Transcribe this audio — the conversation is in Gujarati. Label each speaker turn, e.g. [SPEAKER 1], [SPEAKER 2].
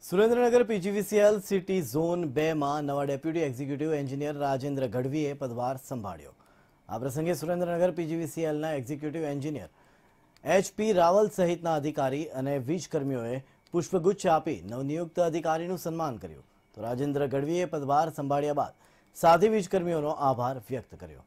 [SPEAKER 1] સુરેન્દ્રનગર પીજીવીસીએલ સિટી ઝોન બેમાં નવા ડેપ્યુટી એક્ઝિક્યુટિવ એન્જિનિયર રાજેન્દ્ર ગઢવીએ પદભાર સંભાળ્યો આ પ્રસંગે સુરેન્દ્રનગર પીજીવીસીએલના એક્ઝિક્યુટિવ એન્જિનિયર એચપી રાવલ સહિતના અધિકારી અને વીજકર્મીઓએ પુષ્પગુચ્છ આપી નવનિયુક્ત અધિકારીનું સન્માન કર્યું તો રાજેન્દ્ર ગઢવીએ પદભાર સંભાળ્યા બાદ સાધી વીજકર્મીઓનો આભાર વ્યક્ત કર્યો